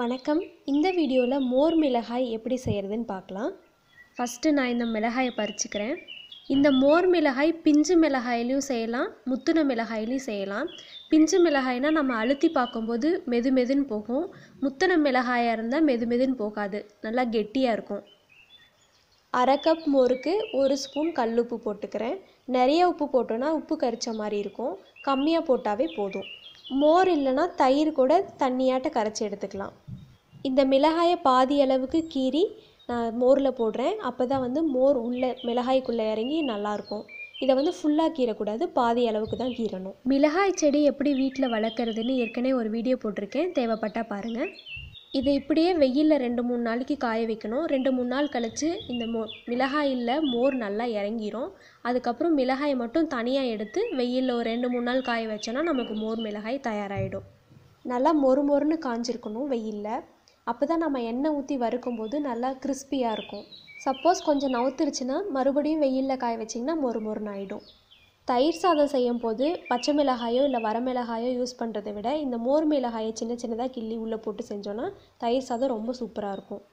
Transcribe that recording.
வணக்கம் இந்த வீடியோவில் மோர் மிளகாய் எப்படி செய்கிறதுன்னு பார்க்கலாம் ஃபஸ்ட்டு நான் இந்த மிளகாயை பறிச்சுக்கிறேன் இந்த மோர் மிளகாய் பிஞ்சு மிளகாயிலையும் செய்யலாம் முத்துன மிளகாயிலையும் செய்யலாம் பிஞ்சு மிளகாய்னால் நம்ம அழுத்தி பார்க்கும்போது மெது மெதுன்னு போகும் முத்துன மிளகாயாக இருந்தால் மெது மெதுன்னு போகாது நல்லா கெட்டியாக இருக்கும் அரை கப் மோருக்கு ஒரு ஸ்பூன் கல் உப்பு போட்டுக்கிறேன் நிறைய உப்பு போட்டோன்னா உப்பு கரிச்ச மாதிரி இருக்கும் கம்மியாக போட்டாவே போதும் மோர் இல்லைன்னா தயிர் கூட தண்ணியாட்ட கரைச்சி எடுத்துக்கலாம் இந்த மிளகாயை பாதி அளவுக்கு கீறி நான் மோரில் போடுறேன் அப்போ தான் வந்து மோர் உள்ளே மிளகாய்க்குள்ளே இறங்கி நல்லாயிருக்கும் இதை வந்து ஃபுல்லாக கீறக்கூடாது பாதி அளவுக்கு தான் கீறணும் மிளகாய் செடி எப்படி வீட்டில் வளர்க்குறதுன்னு ஏற்கனவே ஒரு வீடியோ போட்டிருக்கேன் தேவைப்பட்டால் பாருங்கள் இதை இப்படியே வெயிலில் ரெண்டு மூணு நாளைக்கு காய வைக்கணும் ரெண்டு மூணு நாள் கழித்து இந்த மோ மிளகாயில் மோர் நல்லா இறங்கிரும் அதுக்கப்புறம் மிளகாயை மட்டும் தனியாக எடுத்து வெயிலில் ஒரு ரெண்டு மூணு நாள் காய வச்சோன்னா நமக்கு மோர் மிளகாய் தயாராகிடும் நல்லா மொறு மொறுன்னு காஞ்சிருக்கணும் வெயிலில் அப்போ தான் நம்ம எண்ணெய் ஊற்றி வறுக்கும்போது நல்லா கிறிஸ்பியாக இருக்கும் சப்போஸ் கொஞ்சம் நவுத்துருச்சுன்னா மறுபடியும் வெயிலில் காய வச்சிங்கன்னா மொறு மொறுன்னு ஆகிடும் தயிர் சாதம் செய்யும் போது பச்சை மிளகாயோ இல்லை வரமிளகாயோ யூஸ் பண்ணுறதை விட இந்த மோர் மிளகாயை சின்ன சின்னதாக கிள்ளி உள்ளே போட்டு செஞ்சோன்னா தயிர் சாதம் ரொம்ப சூப்பராக இருக்கும்